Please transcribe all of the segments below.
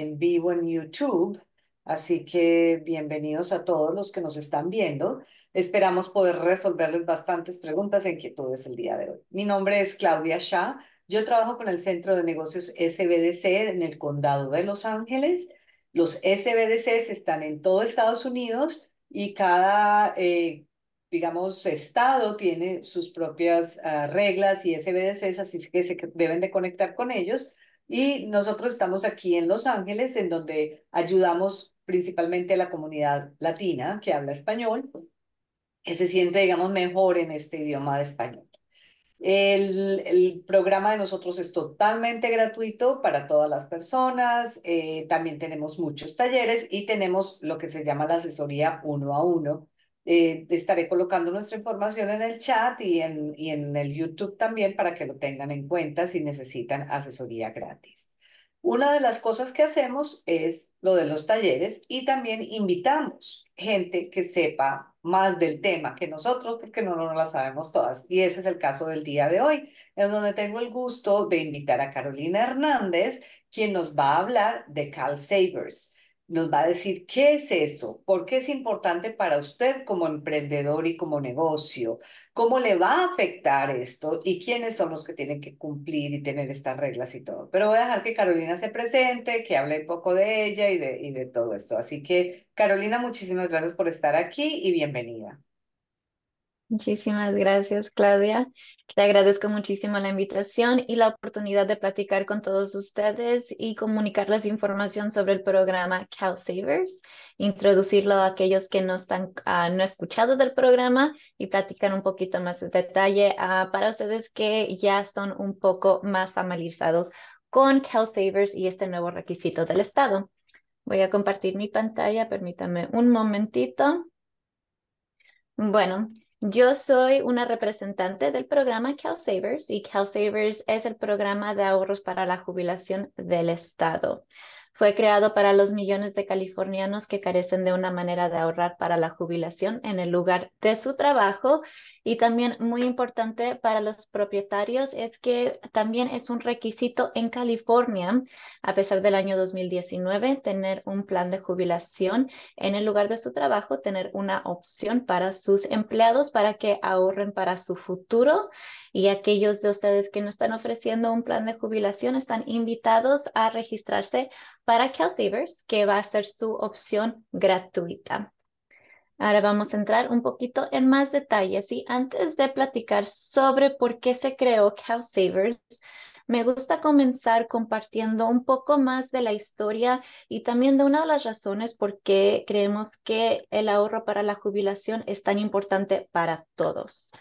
en vivo en YouTube. Así que bienvenidos a todos los que nos están viendo. Esperamos poder resolverles bastantes preguntas en que todo es el día de hoy. Mi nombre es Claudia Shah. Yo trabajo con el Centro de Negocios SBDC en el Condado de Los Ángeles. Los SBDCs están en todo Estados Unidos y cada, eh, digamos, estado tiene sus propias ah, reglas y SBDCs, así que se deben de conectar con ellos. Y nosotros estamos aquí en Los Ángeles, en donde ayudamos principalmente a la comunidad latina que habla español, que se siente, digamos, mejor en este idioma de español. El, programa de nosotros es totalmente gratuito para todas las personas. Eh, también tenemos muchos talleres y tenemos lo que se llama la asesoría uno a uno, eh, estaré colocando nuestra información en el chat y en, y en el YouTube también para que lo tengan en cuenta si necesitan asesoría gratis. Una de las cosas que hacemos es lo de los talleres y también invitamos gente que sepa más del tema que nosotros porque no, no, no la sabemos todas. Y ese es el caso del día de hoy, en donde tengo el gusto de invitar a Carolina Hernández, quien nos va a hablar de Cal Savers nos va a decir qué es eso, por qué es importante para usted como emprendedor y como negocio, cómo le va a afectar esto y quiénes son los que tienen que cumplir y tener estas reglas y todo. Pero voy a dejar que Carolina se presente, que hable un poco de ella y de, y de todo esto. Así que, Carolina, muchísimas gracias por estar aquí y bienvenida. Muchísimas gracias, Claudia. Te agradezco muchísimo la invitación y la oportunidad de platicar con todos ustedes y comunicarles información sobre el programa CalSavers, introducirlo a aquellos que no están ah, escuchado del programa y platicar un poquito más de detalle ah, para ustedes que ya son un poco más familiarizados con CalSavers y este nuevo requisito del Estado. Voy a compartir mi pantalla, permítame un momentito. Bueno, yo soy una representante del programa CalSavers y CalSavers es el programa de ahorros para la jubilación del Estado. Fue creado para los millones de californianos que carecen de una manera de ahorrar para la jubilación en el lugar de su trabajo y también muy importante para los propietarios es que también es un requisito en California, a pesar del año 2019, tener un plan de jubilación en el lugar de su trabajo, tener una opción para sus empleados para que ahorren para su futuro. Y aquellos de ustedes que no están ofreciendo un plan de jubilación están invitados a registrarse para CalSavers, que va a ser su opción gratuita. Ahora vamos a entrar un poquito en más detalles y Antes de platicar sobre por qué se creó Savers, me gusta comenzar compartiendo un poco más de la historia y también de una de las razones por qué creemos que el ahorro para la jubilación es tan importante para todos.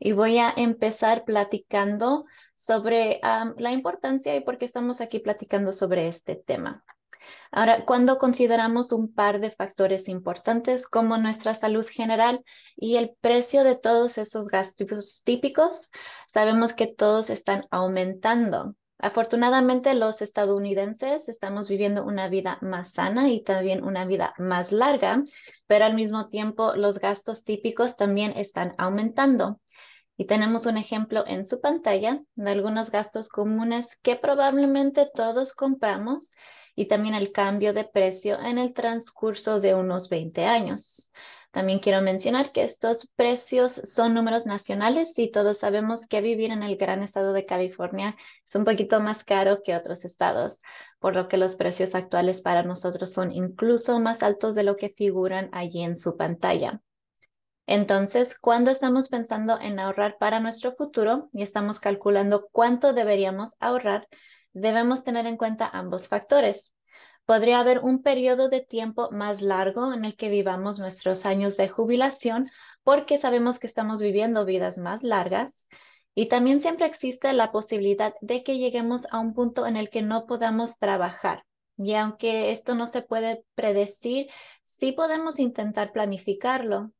Y voy a empezar platicando sobre la importancia y por qué estamos aquí platicando sobre este tema. Ahora, cuando consideramos un par de factores importantes como nuestra salud general y el precio de todos esos gastos típicos, sabemos que todos están aumentando. Afortunadamente, los estadounidenses estamos viviendo una vida más sana y también una vida más larga, pero al mismo tiempo los gastos típicos también están aumentando. Y tenemos un ejemplo en su pantalla de algunos gastos comunes que probablemente todos compramos y también el cambio de precio en el transcurso de unos 20 años. También quiero mencionar que estos precios son números nacionales y todos sabemos que vivir en el gran estado de California es un poquito más caro que otros estados, por lo que los precios actuales para nosotros son incluso más altos de lo que figuran allí en su pantalla. Entonces, cuando estamos pensando en ahorrar para nuestro futuro y estamos calculando cuánto deberíamos ahorrar, debemos tener en cuenta ambos factores. Podría haber un periodo de tiempo más largo en el que vivamos nuestros años de jubilación porque sabemos que estamos viviendo vidas más largas y también siempre existe la posibilidad de que lleguemos a un punto en el que no podamos trabajar. Y aunque esto no se puede predecir, sí podemos intentar planificarlo.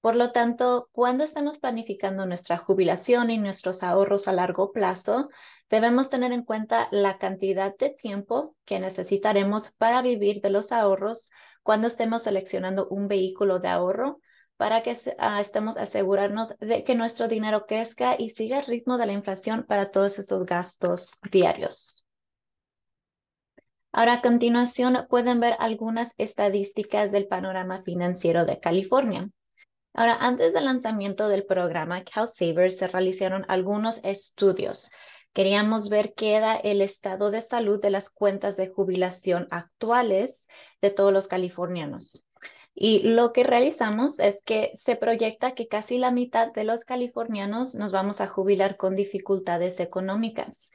Por lo tanto, cuando estemos planificando nuestra jubilación y nuestros ahorros a largo plazo, debemos tener en cuenta la cantidad de tiempo que necesitaremos para vivir de los ahorros cuando estemos seleccionando un vehículo de ahorro para que ah, estemos asegurarnos de que nuestro dinero crezca y siga el ritmo de la inflación para todos esos gastos diarios. Ahora, a continuación, pueden ver algunas estadísticas del panorama financiero de California. Ahora, antes del lanzamiento del programa Savers se realizaron algunos estudios. Queríamos ver qué era el estado de salud de las cuentas de jubilación actuales de todos los californianos. Y lo que realizamos es que se proyecta que casi la mitad de los californianos nos vamos a jubilar con dificultades económicas.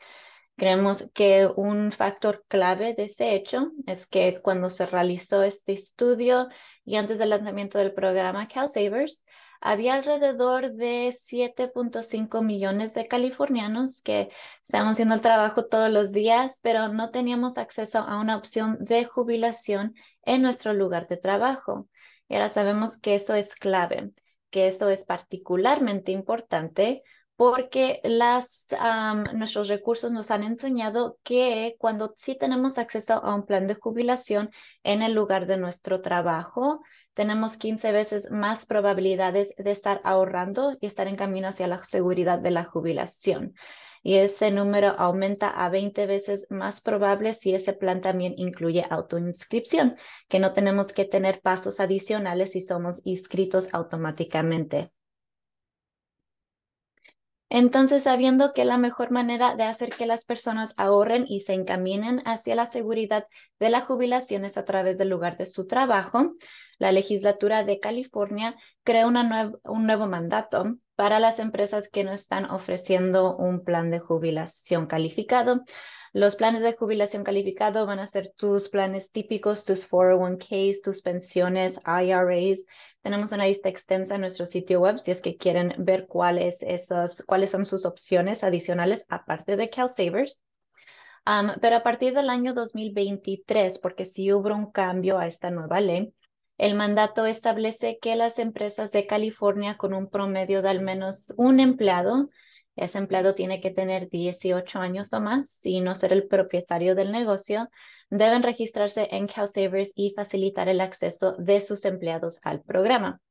Creemos que un factor clave de ese hecho es que cuando se realizó este estudio y antes del lanzamiento del programa CalSavers, había alrededor de 7.5 millones de californianos que estaban haciendo el trabajo todos los días, pero no teníamos acceso a una opción de jubilación en nuestro lugar de trabajo. Y ahora sabemos que eso es clave, que eso es particularmente importante porque nuestros recursos nos han enseñado que cuando sí tenemos acceso a un plan de jubilación en el lugar de nuestro trabajo, tenemos 15 veces más probabilidades de estar ahorrando y estar en camino hacia la seguridad de la jubilación. Y ese número aumenta a 20 veces más probable si ese plan también incluye autoinscripción, que no tenemos que tener pasos adicionales si somos inscritos automáticamente. Entonces, sabiendo que la mejor manera de hacer que las personas ahorren y se encaminen hacia la seguridad de la jubilación es a través del lugar de su trabajo, la legislatura de California crea un nuevo mandato para las empresas que no están ofreciendo un plan de jubilación calificado los planes de jubilación calificado van a ser tus planes típicos, tus 401ks, tus pensiones, IRAs. Tenemos una lista extensa en nuestro sitio web si es que quieren ver cuáles, esas, cuáles son sus opciones adicionales aparte de CalSavers. Um, pero a partir del año 2023, porque sí hubo un cambio a esta nueva ley, el mandato establece que las empresas de California con un promedio de al menos un empleado ese empleado tiene que tener 18 años o más y no ser el propietario del negocio. Deben registrarse en CalSavers y facilitar el acceso de sus empleados al programa.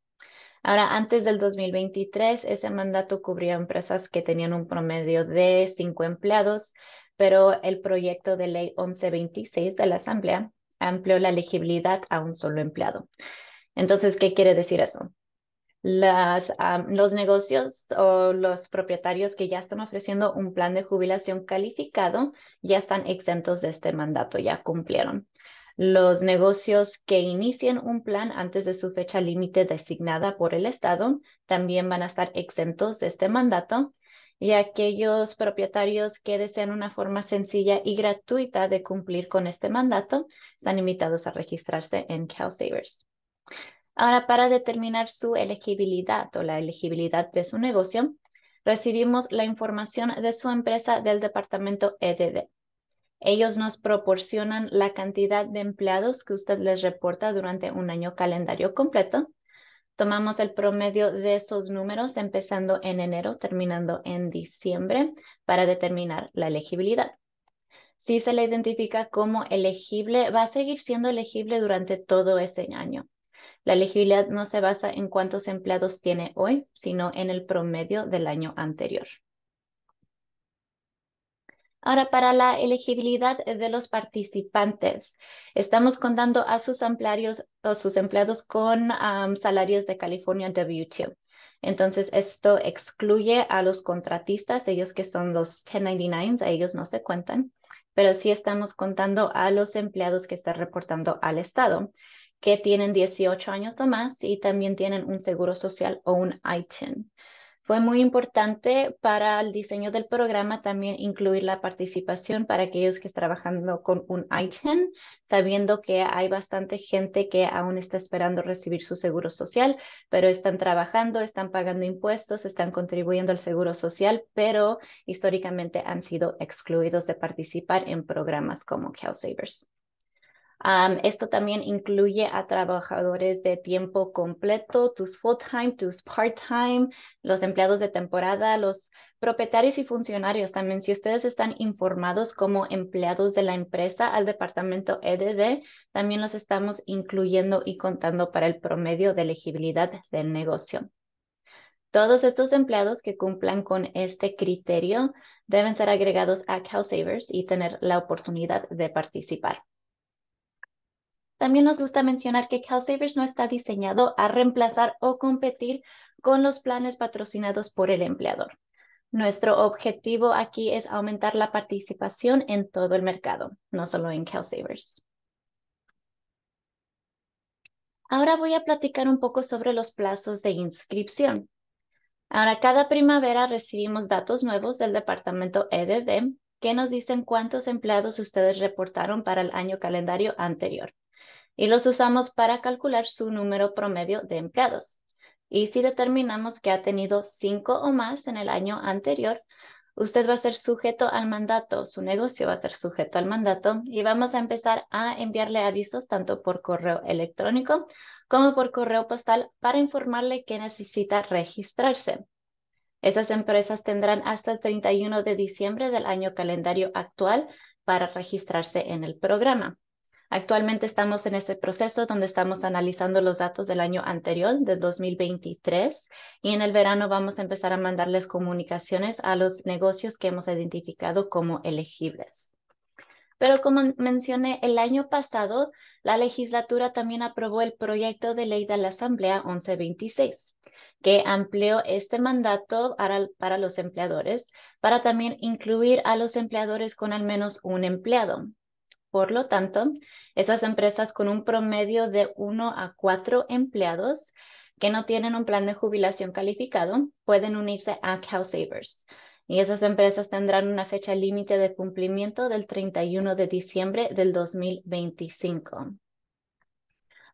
Ahora, antes del 2023, ese mandato cubría empresas que tenían un promedio de cinco empleados, pero el proyecto de ley 1126 de la Asamblea amplió la elegibilidad a un solo empleado. Entonces, ¿qué quiere decir eso? los negocios o los propietarios que ya están ofreciendo un plan de jubilación calificado ya están exentos de este mandato, ya cumplieron. Los negocios que inicien un plan antes de su fecha límite designada por el Estado también van a estar exentos de este mandato y aquellos propietarios que desean una forma sencilla y gratuita de cumplir con este mandato están invitados a registrarse en CalSavers. Ahora, para determinar su elegibilidad o la elegibilidad de su negocio, recibimos la información de su empresa del departamento EDD. Ellos nos proporcionan la cantidad de empleados que usted les reporta durante un año calendario completo. Tomamos el promedio de esos números empezando en enero, terminando en diciembre, para determinar la elegibilidad. Si se le identifica como elegible, va a seguir siendo elegible durante todo ese año. La elegibilidad no se basa en cuántos empleados tiene hoy, sino en el promedio del año anterior. Ahora, para la elegibilidad de los participantes, estamos contando a sus empleados, o sus empleados con salarios de California W2. Entonces, esto excluye a los contratistas, ellos que son los 1099s, a ellos no se cuentan, pero sí estamos contando a los empleados que están reportando al Estado que tienen 18 años o más y también tienen un seguro social o un ITIN. Fue muy importante para el diseño del programa también incluir la participación para aquellos que están trabajando con un ITIN, sabiendo que hay bastante gente que aún está esperando recibir su seguro social, pero están trabajando, están pagando impuestos, están contribuyendo al seguro social, pero históricamente han sido excluidos de participar en programas como CalSavers esto también incluye a trabajadores de tiempo completo, tus full-time, tus part-time, los empleados de temporada, los propietarios y funcionarios también. Si ustedes están informados como empleados de la empresa al departamento EDD, también los estamos incluyendo y contando para el promedio de elegibilidad del negocio. Todos estos empleados que cumplan con este criterio deben ser agregados a CalSavers y tener la oportunidad de participar. También nos gusta mencionar que CalSavers no está diseñado a reemplazar o competir con los planes patrocinados por el empleador. Nuestro objetivo aquí es aumentar la participación en todo el mercado, no solo en CalSavers. Ahora voy a platicar un poco sobre los plazos de inscripción. Ahora, cada primavera recibimos datos nuevos del departamento EDD que nos dicen cuántos empleados ustedes reportaron para el año calendario anterior y los usamos para calcular su número promedio de empleados. Y si determinamos que ha tenido cinco o más en el año anterior, usted va a ser sujeto al mandato, su negocio va a ser sujeto al mandato y vamos a empezar a enviarle avisos tanto por correo electrónico como por correo postal para informarle que necesita registrarse. Esas empresas tendrán hasta el 31 de diciembre del año calendario actual para registrarse en el programa. Actualmente estamos en ese proceso donde estamos analizando los datos del año anterior, de 2023, y en el verano vamos a empezar a mandarles comunicaciones a los negocios que hemos identificado como elegibles. Pero como mencioné, el año pasado la legislatura también aprobó el proyecto de ley de la Asamblea 1126, que amplió este mandato para, para los empleadores para también incluir a los empleadores con al menos un empleado, por lo tanto, esas empresas con un promedio de 1 a 4 empleados que no tienen un plan de jubilación calificado pueden unirse a CalSavers. Y esas empresas tendrán una fecha límite de cumplimiento del 31 de diciembre del 2025.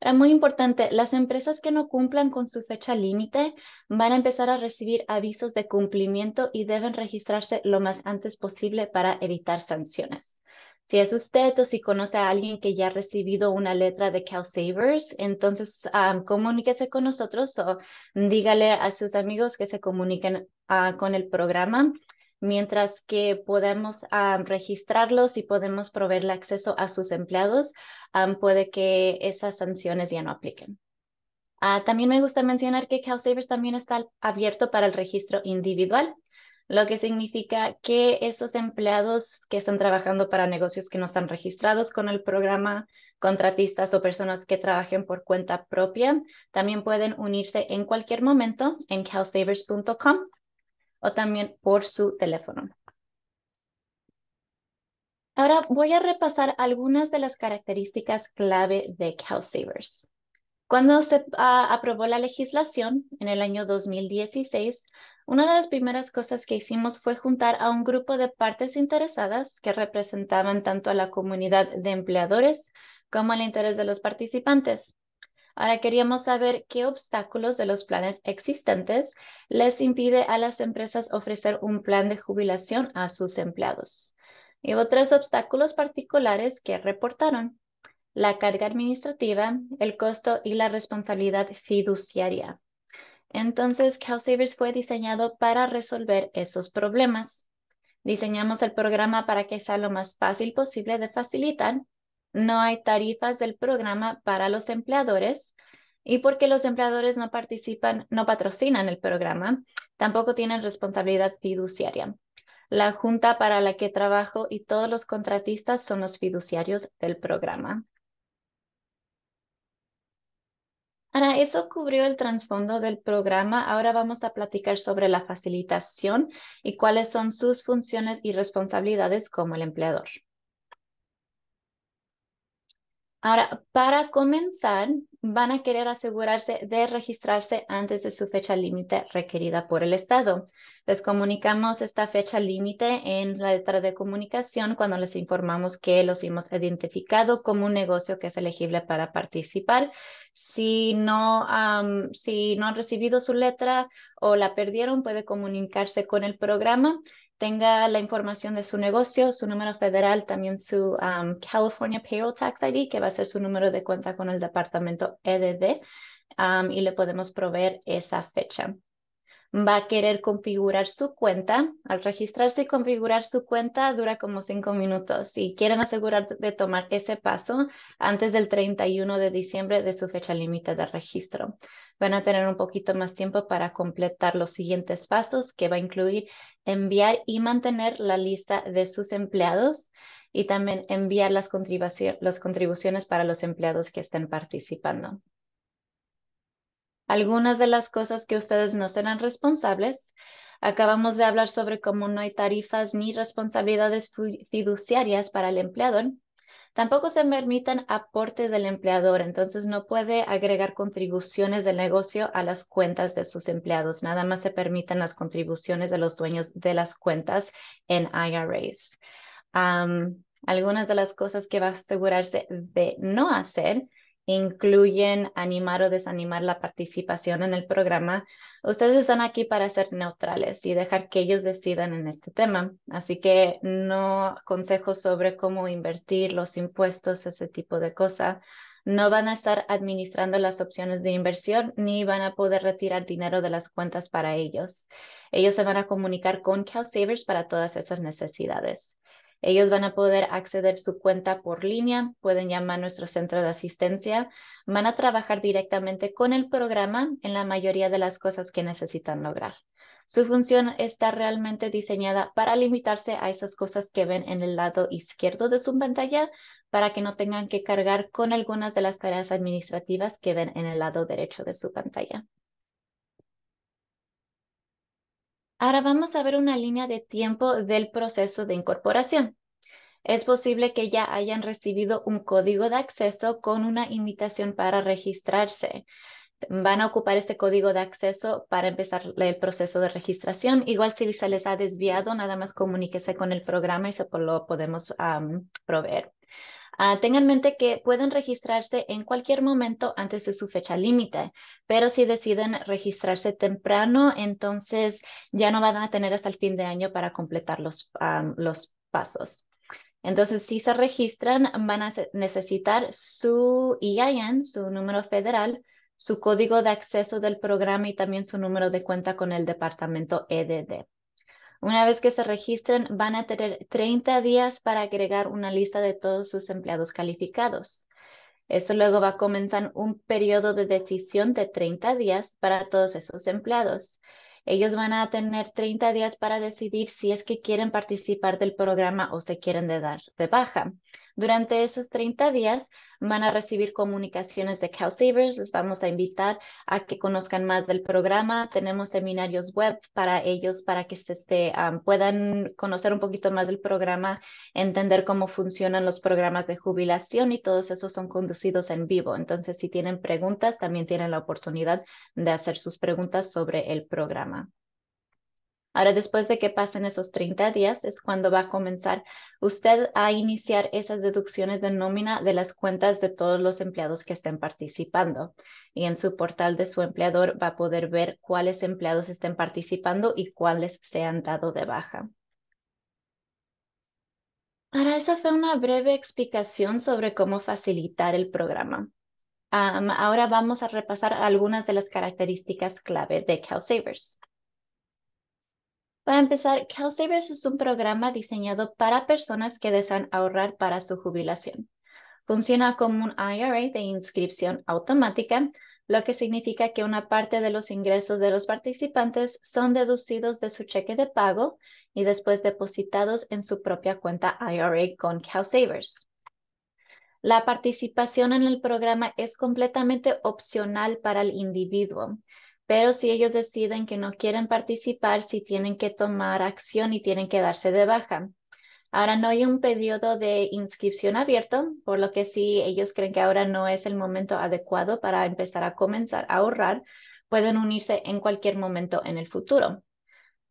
Ahora, muy importante, las empresas que no cumplan con su fecha límite van a empezar a recibir avisos de cumplimiento y deben registrarse lo más antes posible para evitar sanciones. Si es usted o si conoce a alguien que ya ha recibido una letra de CalSavers, entonces comuníquese con nosotros o dígale a sus amigos que se comuniquen ah, con el programa mientras que podemos registrarlos y podemos proveerle acceso a sus empleados, puede que esas sanciones ya no apliquen. Ah, también me gusta mencionar que CalSavers también está abierto para el registro individual lo que significa que esos empleados que están trabajando para negocios que no están registrados con el programa, contratistas o personas que trabajen por cuenta propia, también pueden unirse en cualquier momento en calsavers.com o también por su teléfono. Ahora voy a repasar algunas de las características clave de CalSavers. Cuando se ah, aprobó la legislación en el año 2016, una de las primeras cosas que hicimos fue juntar a un grupo de partes interesadas que representaban tanto a la comunidad de empleadores como al interés de los participantes. Ahora queríamos saber qué obstáculos de los planes existentes les impide a las empresas ofrecer un plan de jubilación a sus empleados. Y hubo obstáculos particulares que reportaron. La carga administrativa, el costo y la responsabilidad fiduciaria. Entonces, CalSavers fue diseñado para resolver esos problemas. Diseñamos el programa para que sea lo más fácil posible de facilitar. No hay tarifas del programa para los empleadores y porque los empleadores no participan, no patrocinan el programa, tampoco tienen responsabilidad fiduciaria. La junta para la que trabajo y todos los contratistas son los fiduciarios del programa. Ahora, eso cubrió el trasfondo del programa. Ahora vamos a platicar sobre la facilitación y cuáles son sus funciones y responsabilidades como el empleador. Ahora, para comenzar, van a querer asegurarse de registrarse antes de su fecha límite requerida por el Estado. Les comunicamos esta fecha límite en la letra de comunicación cuando les informamos que los hemos identificado como un negocio que es elegible para participar. Si no, si no han recibido su letra o la perdieron, puede comunicarse con el programa tenga la información de su negocio, su número federal, también su um, California Payroll Tax ID, que va a ser su número de cuenta con el departamento EDD, um, y le podemos proveer esa fecha va a querer configurar su cuenta. Al registrarse y configurar su cuenta dura como cinco minutos. Si quieren asegurar de tomar ese paso antes del 31 de diciembre de su fecha límite de registro, van a tener un poquito más tiempo para completar los siguientes pasos que va a incluir enviar y mantener la lista de sus empleados y también enviar las, contribuciones para los empleados que estén participando algunas de las cosas que ustedes no serán responsables. Acabamos de hablar sobre cómo no hay tarifas ni responsabilidades fiduciarias para el empleador. Tampoco se permiten aportes del empleador, entonces no puede agregar contribuciones del negocio a las cuentas de sus empleados. Nada más se permitan las contribuciones de los dueños de las cuentas en IRAs. algunas de las cosas que va a asegurarse de no hacer incluyen animar o desanimar la participación en el programa, ustedes están aquí para ser neutrales y dejar que ellos decidan en este tema. Así que no consejos sobre cómo invertir los impuestos, ese tipo de cosas. No van a estar administrando las opciones de inversión ni van a poder retirar dinero de las cuentas para ellos. Ellos se van a comunicar con CalSavers para todas esas necesidades. Ellos van a poder acceder a su cuenta por línea, pueden llamar a nuestro centro de asistencia, van a trabajar directamente con el programa en la mayoría de las cosas que necesitan lograr. Su función está realmente diseñada para limitarse a esas cosas que ven en el lado izquierdo de su pantalla para que no tengan que cargar con algunas de las tareas administrativas que ven en el lado derecho de su pantalla. Ahora vamos a ver una línea de tiempo del proceso de incorporación. Es posible que ya hayan recibido un código de acceso con una invitación para registrarse. Van a ocupar este código de acceso para empezar el proceso de registración. Igual si se les ha desviado, nada más comuníquese con el programa y se lo podemos proveer. Ah, tengan en mente que pueden registrarse en cualquier momento antes de su fecha límite, pero si deciden registrarse temprano, entonces ya no van a tener hasta el fin de año para completar los, los pasos. Entonces, si se registran, van a necesitar su EIN, su número federal, su código de acceso del programa y también su número de cuenta con el departamento EDD. Una vez que se registren, van a tener 30 días para agregar una lista de todos sus empleados calificados. Esto luego va a comenzar un periodo de decisión de 30 días para todos esos empleados. Ellos van a tener 30 días para decidir si es que quieren participar del programa o se quieren de dar de baja. Durante esos 30 días van a recibir comunicaciones de Savers. les vamos a invitar a que conozcan más del programa, tenemos seminarios web para ellos, para que se este, puedan conocer un poquito más del programa, entender cómo funcionan los programas de jubilación y todos esos son conducidos en vivo. Entonces, si tienen preguntas, también tienen la oportunidad de hacer sus preguntas sobre el programa. Ahora, después de que pasen esos 30 días, es cuando va a comenzar usted a iniciar esas deducciones de nómina de las cuentas de todos los empleados que estén participando. Y en su portal de su empleador va a poder ver cuáles empleados estén participando y cuáles se han dado de baja. Ahora, esa fue una breve explicación sobre cómo facilitar el programa. ahora vamos a repasar algunas de las características clave de CalSavers. Para empezar, CalSavers es un programa diseñado para personas que desean ahorrar para su jubilación. Funciona como un IRA de inscripción automática, lo que significa que una parte de los ingresos de los participantes son deducidos de su cheque de pago y después depositados en su propia cuenta IRA con CalSavers. La participación en el programa es completamente opcional para el individuo pero si ellos deciden que no quieren participar, sí tienen que tomar acción y tienen que darse de baja. Ahora no hay un periodo de inscripción abierto, por lo que si ellos creen que ahora no es el momento adecuado para empezar a comenzar a ahorrar, pueden unirse en cualquier momento en el futuro.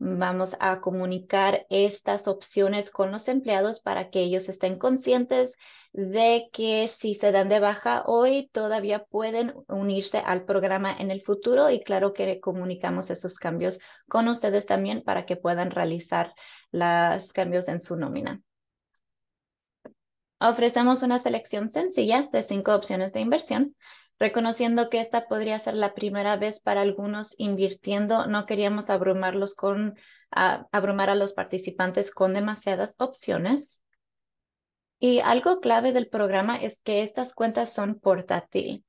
Vamos a comunicar estas opciones con los empleados para que ellos estén conscientes de que si se dan de baja hoy, todavía pueden unirse al programa en el futuro y claro que comunicamos esos cambios con ustedes también para que puedan realizar los cambios en su nómina. Ofrecemos una selección sencilla de cinco opciones de inversión reconociendo que esta podría ser la primera vez para algunos invirtiendo, no queríamos abrumarlos con, abrumar a los participantes con demasiadas opciones. Y algo clave del programa es que estas cuentas son portátil.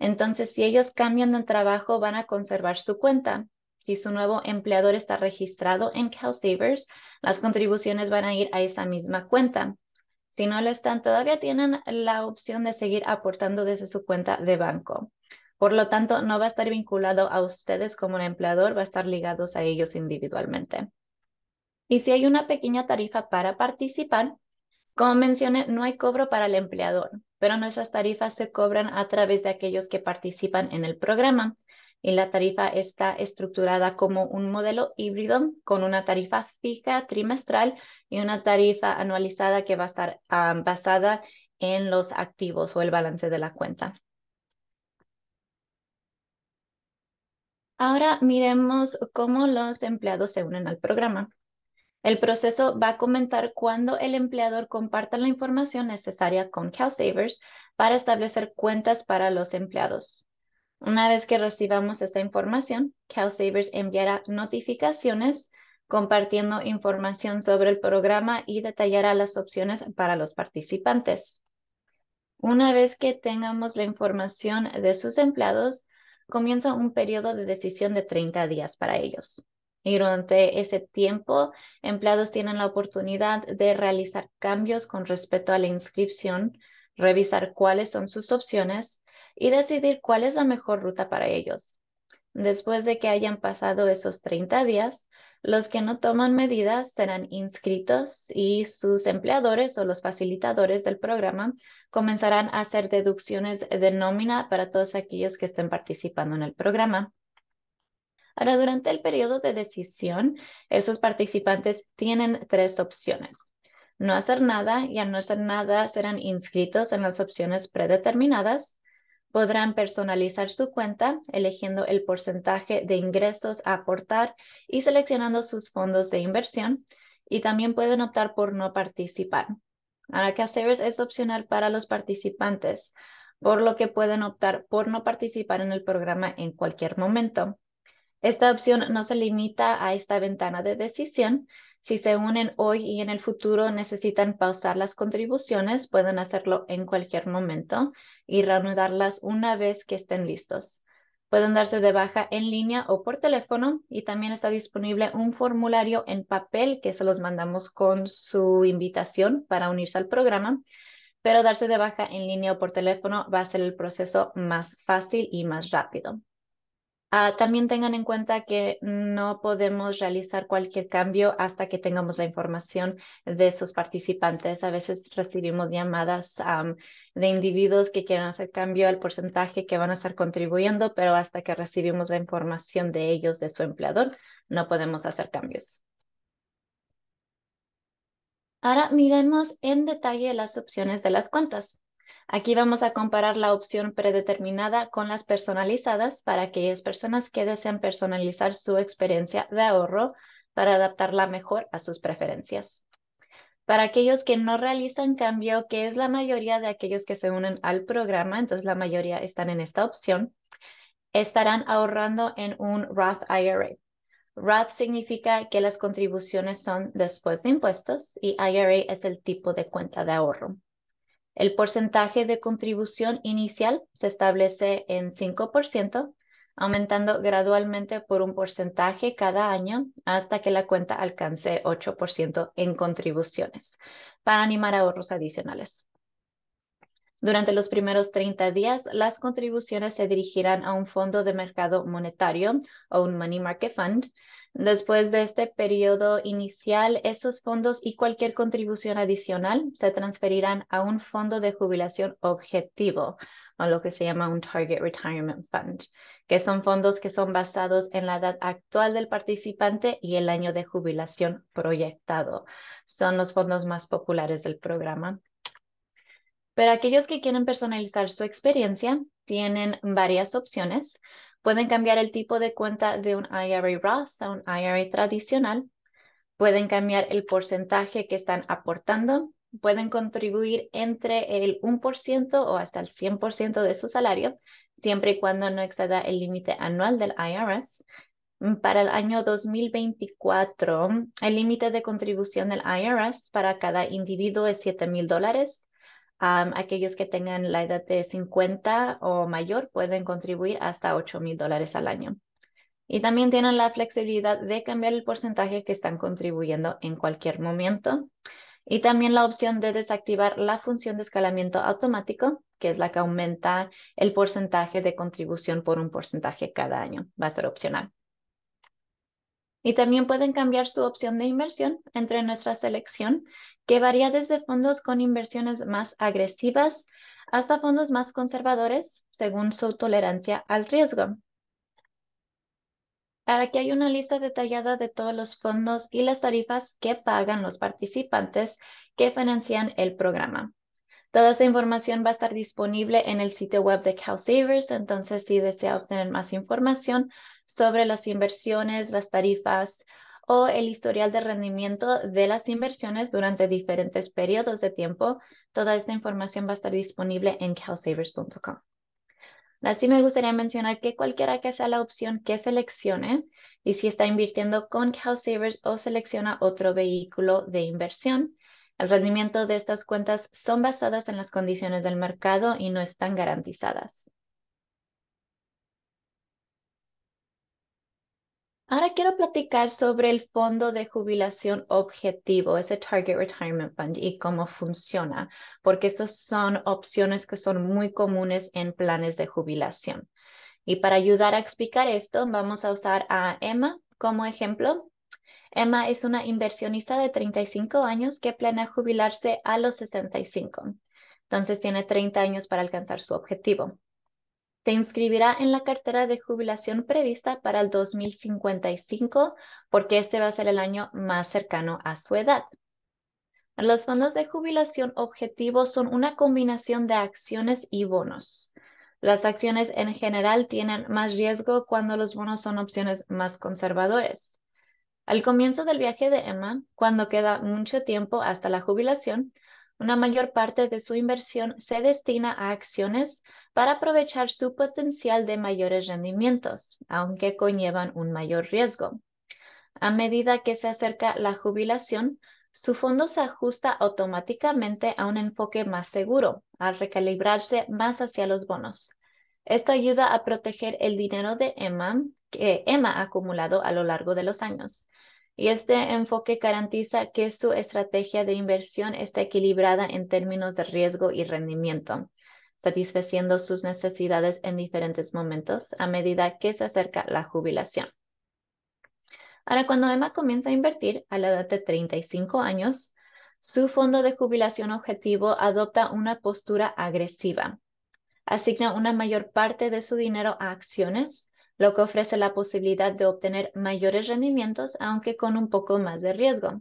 Entonces, si ellos cambian de trabajo, van a conservar su cuenta. Si su nuevo empleador está registrado en CalSavers, las contribuciones van a ir a esa misma cuenta. Si no lo están todavía, tienen la opción de seguir aportando desde su cuenta de banco. Por lo tanto, no va a estar vinculado a ustedes como un empleador, va a estar ligados a ellos individualmente. Y si hay una pequeña tarifa para participar, como mencioné, no hay cobro para el empleador, pero nuestras tarifas se cobran a través de aquellos que participan en el programa y la tarifa está estructurada como un modelo híbrido con una tarifa fija trimestral y una tarifa anualizada que va a estar ah, basada en los activos o el balance de la cuenta. Ahora miremos cómo los empleados se unen al programa. El proceso va a comenzar cuando el empleador comparta la información necesaria con CowSavers para establecer cuentas para los empleados. Una vez que recibamos esta información, CalSavers enviará notificaciones compartiendo información sobre el programa y detallará las opciones para los participantes. Una vez que tengamos la información de sus empleados, comienza un periodo de decisión de 30 días para ellos. Y durante ese tiempo, empleados tienen la oportunidad de realizar cambios con respecto a la inscripción, revisar cuáles son sus opciones y decidir cuál es la mejor ruta para ellos. Después de que hayan pasado esos 30 días, los que no toman medidas serán inscritos y sus empleadores o los facilitadores del programa comenzarán a hacer deducciones de nómina para todos aquellos que estén participando en el programa. Ahora, durante el periodo de decisión, esos participantes tienen tres opciones. No hacer nada y al no hacer nada serán inscritos en las opciones predeterminadas Podrán personalizar su cuenta eligiendo el porcentaje de ingresos a aportar y seleccionando sus fondos de inversión y también pueden optar por no participar. Ahora, Savers es opcional para los participantes, por lo que pueden optar por no participar en el programa en cualquier momento. Esta opción no se limita a esta ventana de decisión, si se unen hoy y en el futuro necesitan pausar las contribuciones, pueden hacerlo en cualquier momento y reanudarlas una vez que estén listos. Pueden darse de baja en línea o por teléfono y también está disponible un formulario en papel que se los mandamos con su invitación para unirse al programa, pero darse de baja en línea o por teléfono va a ser el proceso más fácil y más rápido. Ah, también tengan en cuenta que no podemos realizar cualquier cambio hasta que tengamos la información de sus participantes. A veces recibimos llamadas de individuos que quieren hacer cambio al porcentaje que van a estar contribuyendo, pero hasta que recibimos la información de ellos, de su empleador, no podemos hacer cambios. Ahora miremos en detalle las opciones de las cuentas. Aquí vamos a comparar la opción predeterminada con las personalizadas para aquellas personas que desean personalizar su experiencia de ahorro para adaptarla mejor a sus preferencias. Para aquellos que no realizan cambio, que es la mayoría de aquellos que se unen al programa, entonces la mayoría están en esta opción, estarán ahorrando en un Roth IRA. Roth significa que las contribuciones son después de impuestos y IRA es el tipo de cuenta de ahorro. El porcentaje de contribución inicial se establece en 5%, aumentando gradualmente por un porcentaje cada año hasta que la cuenta alcance 8% en contribuciones para animar ahorros adicionales. Durante los primeros 30 días, las contribuciones se dirigirán a un fondo de mercado monetario o un money market fund Después de este periodo inicial, esos fondos y cualquier contribución adicional se transferirán a un fondo de jubilación objetivo, o lo que se llama un Target Retirement Fund, que son fondos que son basados en la edad actual del participante y el año de jubilación proyectado. Son los fondos más populares del programa. Pero aquellos que quieren personalizar su experiencia tienen varias opciones. Pueden cambiar el tipo de cuenta de un IRA Roth a un IRA tradicional. Pueden cambiar el porcentaje que están aportando. Pueden contribuir entre el 1% o hasta el 100% de su salario, siempre y cuando no exceda el límite anual del IRS. Mm, para el año 2024, el límite de contribución del IRS para cada individuo es $7,000 dólares aquellos que tengan la edad de 50 o mayor pueden contribuir hasta 8 mil dólares al año. Y también tienen la flexibilidad de cambiar el porcentaje que están contribuyendo en cualquier momento. Y también la opción de desactivar la función de escalamiento automático, que es la que aumenta el porcentaje de contribución por un porcentaje cada año. Va a ser opcional. Y también pueden cambiar su opción de inversión entre nuestra selección, que varía desde fondos con inversiones más agresivas hasta fondos más conservadores, según su tolerancia al riesgo. Aquí hay una lista detallada de todos los fondos y las tarifas que pagan los participantes que financian el programa. Toda esta información va a estar disponible en el sitio web de CalSavers, entonces si desea obtener más información, sobre las inversiones, las tarifas o el historial de rendimiento de las inversiones durante diferentes periodos de tiempo. Toda esta información va a estar disponible en calsavers.com. Así me gustaría mencionar que cualquiera que sea la opción que seleccione y si está invirtiendo con CalSavers o selecciona otro vehículo de inversión, el rendimiento de estas cuentas son basadas en las condiciones del mercado y no están garantizadas. Ahora quiero platicar sobre el fondo de jubilación objetivo, ese Target Retirement Fund y cómo funciona, porque estas son opciones que son muy comunes en planes de jubilación. Y para ayudar a explicar esto, vamos a usar a Emma como ejemplo. Emma es una inversionista de 35 años que planea jubilarse a los 65. Entonces tiene 30 años para alcanzar su objetivo se inscribirá en la cartera de jubilación prevista para el 2055 porque este va a ser el año más cercano a su edad. Los fondos de jubilación objetivos son una combinación de acciones y bonos. Las acciones en general tienen más riesgo cuando los bonos son opciones más conservadores. Al comienzo del viaje de Emma, cuando queda mucho tiempo hasta la jubilación, una mayor parte de su inversión se destina a acciones para aprovechar su potencial de mayores rendimientos, aunque conllevan un mayor riesgo. A medida que se acerca la jubilación, su fondo se ajusta automáticamente a un enfoque más seguro, al recalibrarse más hacia los bonos. Esto ayuda a proteger el dinero de Emma que Emma ha acumulado a lo largo de los años y este enfoque garantiza que su estrategia de inversión está equilibrada en términos de riesgo y rendimiento, satisfaciendo sus necesidades en diferentes momentos a medida que se acerca la jubilación. Ahora, cuando Emma comienza a invertir a la edad de 35 años, su fondo de jubilación objetivo adopta una postura agresiva. Asigna una mayor parte de su dinero a acciones lo que ofrece la posibilidad de obtener mayores rendimientos, aunque con un poco más de riesgo.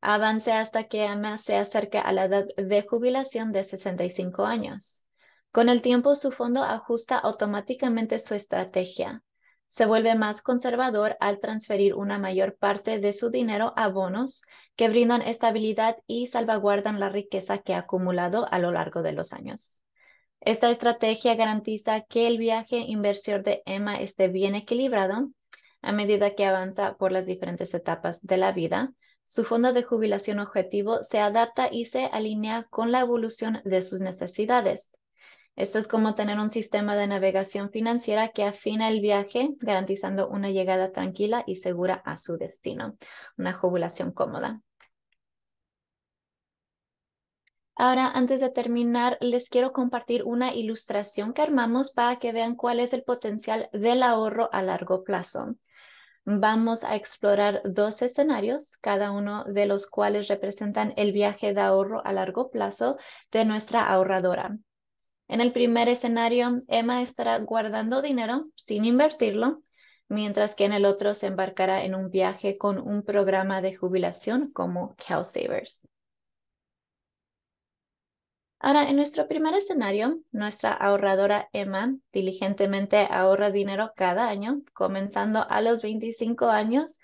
Avance hasta que AMA se acerque a la edad de jubilación de 65 años. Con el tiempo, su fondo ajusta automáticamente su estrategia. Se vuelve más conservador al transferir una mayor parte de su dinero a bonos que brindan estabilidad y salvaguardan la riqueza que ha acumulado a lo largo de los años. Esta estrategia garantiza que el viaje inversor de Emma esté bien equilibrado a medida que avanza por las diferentes etapas de la vida. Su fondo de jubilación objetivo se adapta y se alinea con la evolución de sus necesidades. Esto es como tener un sistema de navegación financiera que afina el viaje, garantizando una llegada tranquila y segura a su destino, una jubilación cómoda. Ahora, antes de terminar, les quiero compartir una ilustración que armamos para que vean cuál es el potencial del ahorro a largo plazo. Vamos a explorar dos escenarios, cada uno de los cuales representan el viaje de ahorro a largo plazo de nuestra ahorradora. En el primer escenario, Emma estará guardando dinero sin invertirlo, mientras que en el otro se embarcará en un viaje con un programa de jubilación como CalSavers. Ahora, en nuestro primer escenario, nuestra ahorradora Emma diligentemente ahorra dinero cada año, comenzando a los 25 años.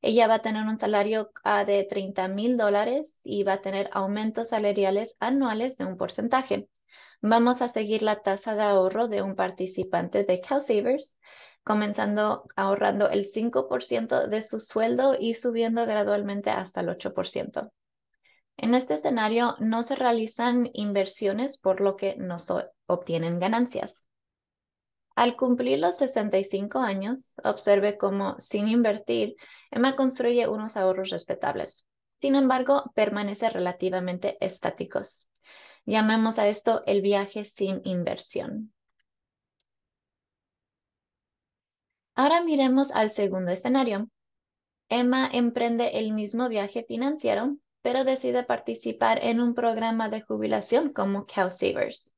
Ella va a tener un salario a ah, de 30 mil dólares y va a tener aumentos salariales anuales de un porcentaje. Vamos a seguir la tasa de ahorro de un participante de Savers, comenzando ahorrando el 5% de su sueldo y subiendo gradualmente hasta el 8%. En este escenario no se realizan inversiones por lo que no obtienen ganancias. Al cumplir los 65 años, observe cómo, sin invertir, Emma construye unos ahorros respetables. Sin embargo, permanece relativamente estáticos. Llamemos a esto el viaje sin inversión. Ahora miremos al segundo escenario. Emma emprende el mismo viaje financiero, pero decide participar en un programa de jubilación como CalSavers.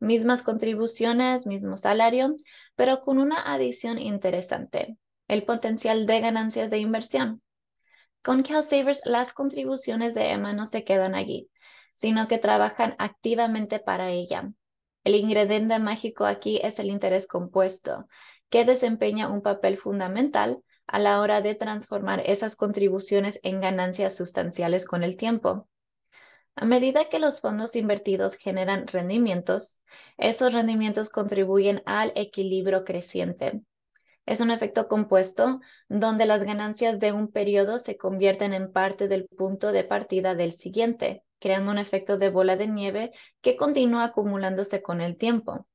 Mismas contribuciones, mismo salario, pero con una adición interesante, el potencial de ganancias de inversión. Con CalSavers las contribuciones de Emma no se quedan allí, sino que trabajan activamente para ella. El ingrediente mágico aquí es el interés compuesto, que desempeña un papel fundamental a la hora de transformar esas contribuciones en ganancias sustanciales con el tiempo. A medida que los fondos invertidos generan rendimientos, esos rendimientos contribuyen al equilibrio creciente. Es un efecto compuesto donde las ganancias de un periodo se convierten en parte del punto de partida del siguiente, creando un efecto de bola de nieve que continúa acumulándose con el tiempo.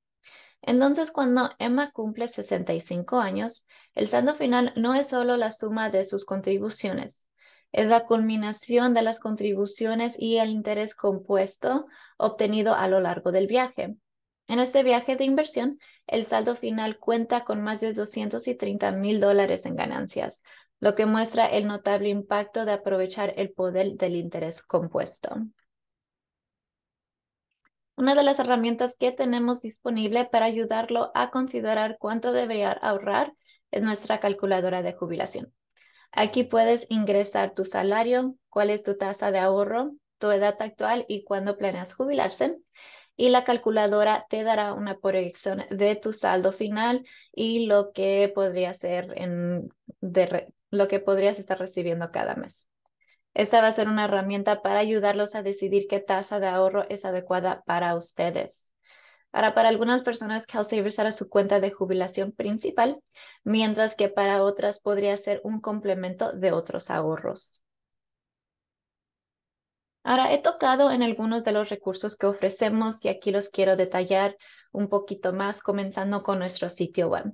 Entonces, cuando Emma cumple 65 años, el saldo final no es solo la suma de sus contribuciones, es la culminación de las contribuciones y el interés compuesto obtenido a lo largo del viaje. En este viaje de inversión, el saldo final cuenta con más de 230 mil dólares en ganancias, lo que muestra el notable impacto de aprovechar el poder del interés compuesto una de las herramientas que tenemos disponible para ayudarlo a considerar cuánto debería ahorrar es nuestra calculadora de jubilación. Aquí puedes ingresar tu salario, cuál es tu tasa de ahorro, tu edad actual y cuándo planeas jubilarse. Y la calculadora te dará una proyección de tu saldo final y lo que podría ser lo que podrías estar recibiendo cada mes. Esta va a ser una herramienta para ayudarlos a decidir qué tasa de ahorro es adecuada para ustedes. Ahora, para algunas personas, CalSavers será su cuenta de jubilación principal, mientras que para otras podría ser un complemento de otros ahorros. Ahora, he tocado en algunos de los recursos que ofrecemos y aquí los quiero detallar un poquito más, comenzando con nuestro sitio web.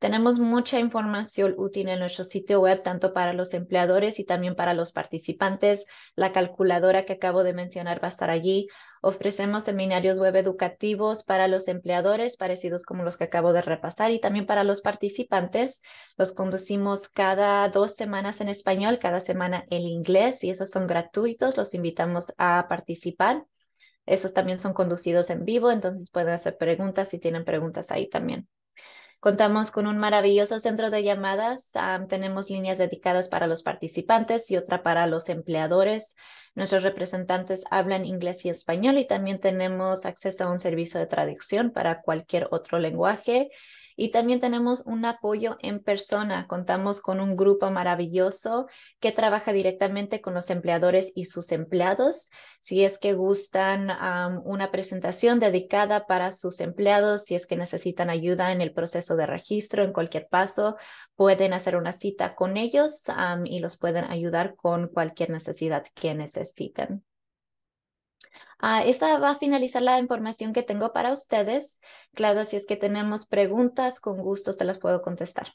Tenemos mucha información útil en nuestro sitio web, tanto para los empleadores y también para los participantes. La calculadora que acabo de mencionar va a estar allí. Ofrecemos seminarios web educativos para los empleadores, parecidos como los que acabo de repasar, y también para los participantes. Los conducimos cada dos semanas en español, cada semana en inglés, y esos son gratuitos. Los invitamos a participar. Esos también son conducidos en vivo, entonces pueden hacer preguntas si tienen preguntas ahí también. Contamos con un maravilloso centro de llamadas. tenemos líneas dedicadas para los participantes y otra para los empleadores. Nuestros representantes hablan inglés y español y también tenemos acceso a un servicio de traducción para cualquier otro lenguaje. Y también tenemos un apoyo en persona. Contamos con un grupo maravilloso que trabaja directamente con los empleadores y sus empleados. Si es que gustan una presentación dedicada para sus empleados, si es que necesitan ayuda en el proceso de registro, en cualquier paso, pueden hacer una cita con ellos y los pueden ayudar con cualquier necesidad que necesiten. Ah, esta va a finalizar la información que tengo para ustedes. Claro, si es que tenemos preguntas, con gusto te las puedo contestar.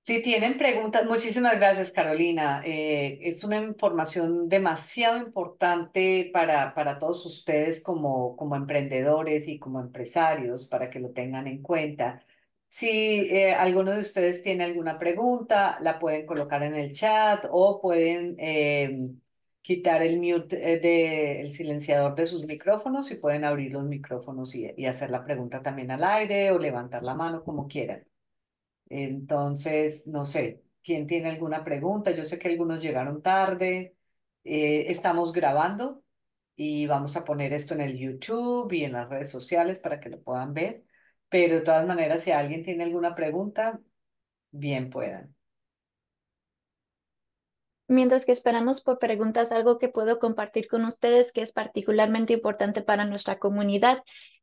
Si tienen preguntas, muchísimas gracias Carolina. Eh, es una información demasiado importante para, para todos ustedes como, como emprendedores y como empresarios para que lo tengan en cuenta. Si eh, alguno de ustedes tiene alguna pregunta, la pueden colocar en el chat o pueden... Eh, quitar el mute eh, de, silenciador de sus micrófonos y pueden abrir los micrófonos y, hacer la pregunta también al aire o levantar la mano como quieran. Entonces, no sé, ¿quién tiene alguna pregunta? Yo sé que algunos llegaron tarde. Eh, estamos grabando y vamos a poner esto en el YouTube y en las redes sociales para que lo puedan ver. Pero de todas maneras, si alguien tiene alguna pregunta, bien puedan. Mientras que esperamos por preguntas, algo que puedo compartir con ustedes que es particularmente importante para nuestra comunidad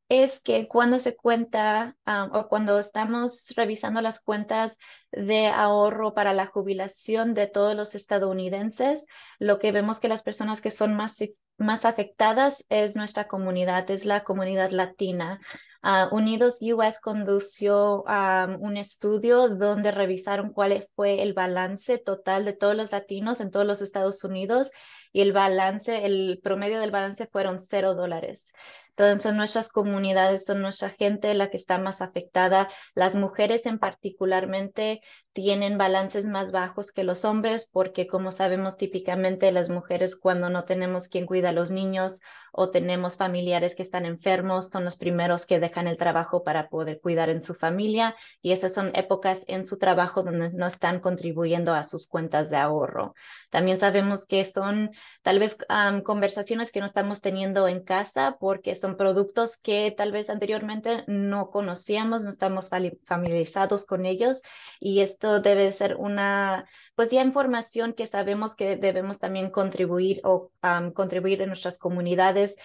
es que cuando se cuenta ah, o cuando estamos revisando las cuentas de ahorro para la jubilación de todos los estadounidenses, lo que vemos que las personas que son más, más afectadas es nuestra comunidad, es la comunidad latina. Ah, Unidos US condució ah, un estudio donde revisaron cuál fue el balance total de todos los latinos en todos los Estados Unidos y el balance, el promedio del balance fueron cero dólares. Entonces son nuestras comunidades, son nuestra gente la que está más afectada. Las mujeres en particularmente tienen balances más bajos que los hombres porque, como sabemos, típicamente las mujeres cuando no tenemos quien cuida a los niños o tenemos familiares que están enfermos, son los primeros que dejan el trabajo para poder cuidar en su familia y esas son épocas en su trabajo donde no están contribuyendo a sus cuentas de ahorro. También sabemos que son tal vez conversaciones que no estamos teniendo en casa porque son productos que tal vez anteriormente no conocíamos, no estamos familiarizados con ellos y es esto debe ser una, pues ya información que sabemos que debemos también contribuir o contribuir en nuestras comunidades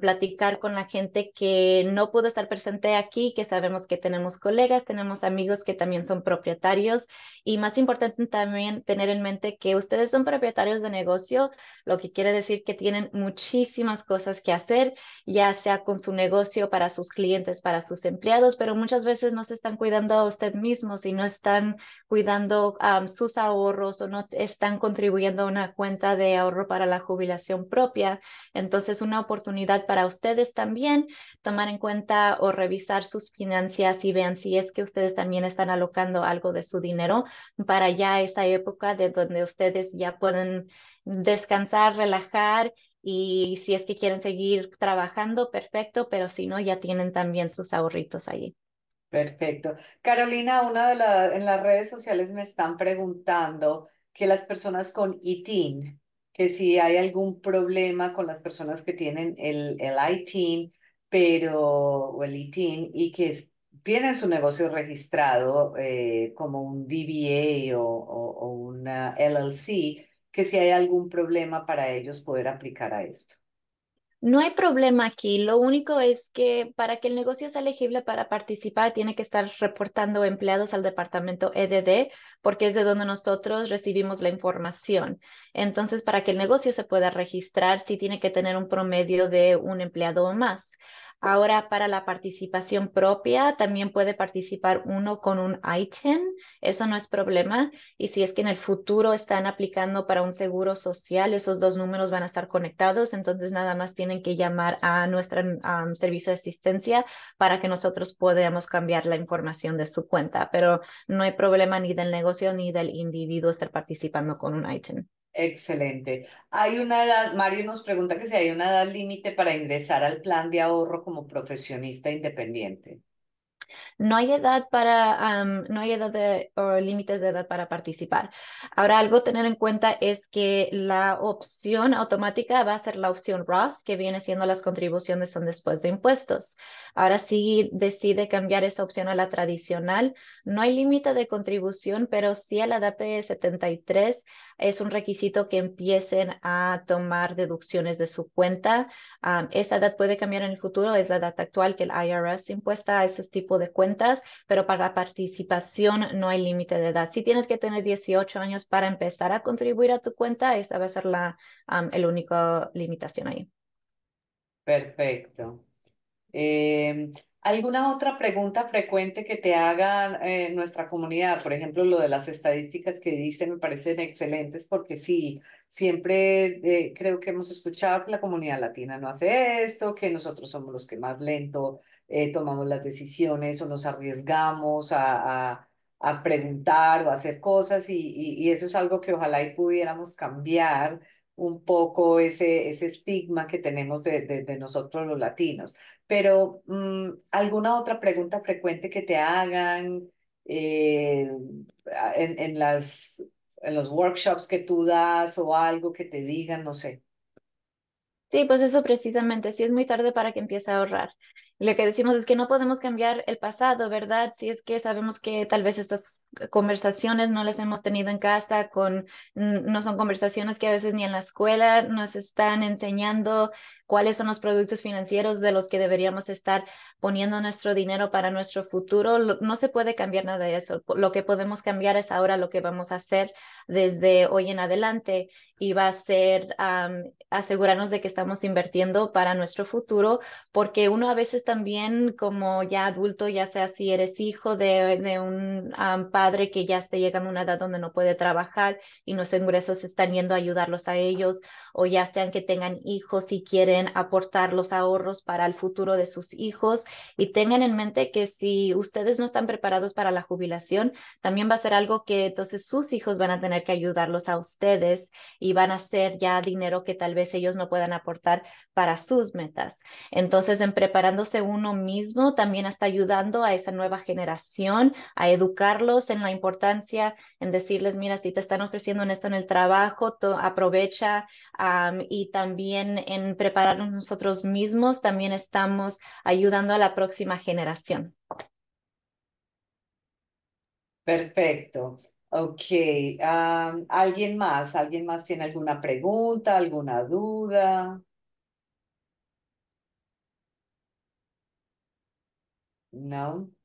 platicar con la gente que no pudo estar presente aquí, que sabemos que tenemos colegas, tenemos amigos que también son propietarios y más importante también tener en mente que ustedes son propietarios de negocio, lo que quiere decir que tienen muchísimas cosas que hacer, ya sea con su negocio, para sus clientes, para sus empleados, pero muchas veces no se están cuidando a usted mismos si no están cuidando sus ahorros o no están contribuyendo a una cuenta de ahorro para la jubilación propia. Entonces, una oportunidad para ustedes también tomar en cuenta o revisar sus finanzas y vean si es que ustedes también están alocando algo de su dinero para ya esa época de donde ustedes ya pueden descansar, relajar y si es que quieren seguir trabajando, perfecto, pero si no, ya tienen también sus ahorritos allí. Perfecto. Carolina, una de la, en las redes sociales me están preguntando que las personas con ITIN que si hay algún problema con las personas que tienen el, ITIN, pero, o el ITIN, y que tienen su negocio registrado eh, como un DBA o, o, o una LLC, que si hay algún problema para ellos poder aplicar a esto. No hay problema aquí, lo único es que para que el negocio sea elegible para participar tiene que estar reportando empleados al departamento EDD porque es de donde nosotros recibimos la información. Entonces, para que el negocio se pueda registrar, sí tiene que tener un promedio de un empleado o más. Ahora para la participación propia también puede participar uno con un ITIN, eso no es problema. Y si es que en el futuro están aplicando para un seguro social, esos dos números van a estar conectados, entonces nada más tienen que llamar a nuestro servicio de asistencia para que nosotros podamos cambiar la información de su cuenta, pero no hay problema ni del negocio ni del individuo estar participando con un ITIN. Excelente. Hay una edad, Mario nos pregunta que si hay una edad límite para ingresar al plan de ahorro como profesionista independiente. No hay edad para, no hay edad de, o límites de edad para participar. Ahora, algo a tener en cuenta es que la opción automática va a ser la opción Roth, que viene siendo las contribuciones son después de impuestos. Ahora, si decide cambiar esa opción a la tradicional, no hay límite de contribución, pero sí a la edad de 73 es un requisito que empiecen a tomar deducciones de su cuenta. Ah, esa edad puede cambiar en el futuro, es la edad actual que el IRS impuesta a ese tipo de cuentas, pero para participación no hay límite de edad. Si tienes que tener 18 años para empezar a contribuir a tu cuenta, esa va a ser la el única limitación ahí. Perfecto. Em, ¿Alguna otra pregunta frecuente que te haga eh, nuestra comunidad? Por ejemplo, lo de las estadísticas que dicen me parecen excelentes porque sí, siempre eh, creo que hemos escuchado que la comunidad latina no hace esto, que nosotros somos los que más lento eh, tomamos las decisiones o nos arriesgamos a, a, a preguntar o a hacer cosas y, y, eso es algo que ojalá y pudiéramos cambiar un poco ese, ese estigma que tenemos de, de nosotros los latinos pero mm, alguna otra pregunta frecuente que te hagan eh, en, en, las, en los workshops que tú das o algo que te digan, no sé. Sí, pues eso precisamente, sí es muy tarde para que empiece a ahorrar. Lo que decimos es que no podemos cambiar el pasado, ¿verdad? Si es que sabemos que tal vez estás conversaciones no las hemos tenido en casa, con, no son conversaciones que a veces ni en la escuela nos están enseñando cuáles son los productos financieros de los que deberíamos estar poniendo nuestro dinero para nuestro futuro. No se puede cambiar nada de eso. Lo que podemos cambiar es ahora lo que vamos a hacer desde hoy en adelante y va a ser asegurarnos de que estamos invirtiendo para nuestro futuro, porque uno a veces también como ya adulto, ya sea si eres hijo de, de un um, padre que ya esté llegando a una edad donde no puede trabajar y los ingresos están yendo a ayudarlos a ellos, o ya sean que tengan hijos y quieren aportar los ahorros para el futuro de sus hijos. Y tengan en mente que si ustedes no están preparados para la jubilación, también va a ser algo que entonces sus hijos van a tener que ayudarlos a ustedes y van a ser ya dinero que tal vez ellos no puedan aportar para sus metas. Entonces, en preparándose uno mismo, también está ayudando a esa nueva generación a educarlos en la importancia, en decirles, mira, si te están ofreciendo esto en el trabajo, aprovecha y también en prepararnos nosotros mismos, también estamos ayudando a la próxima generación. Perfecto. Ok. ¿Alguien más? ¿Alguien más tiene alguna pregunta, alguna duda? No.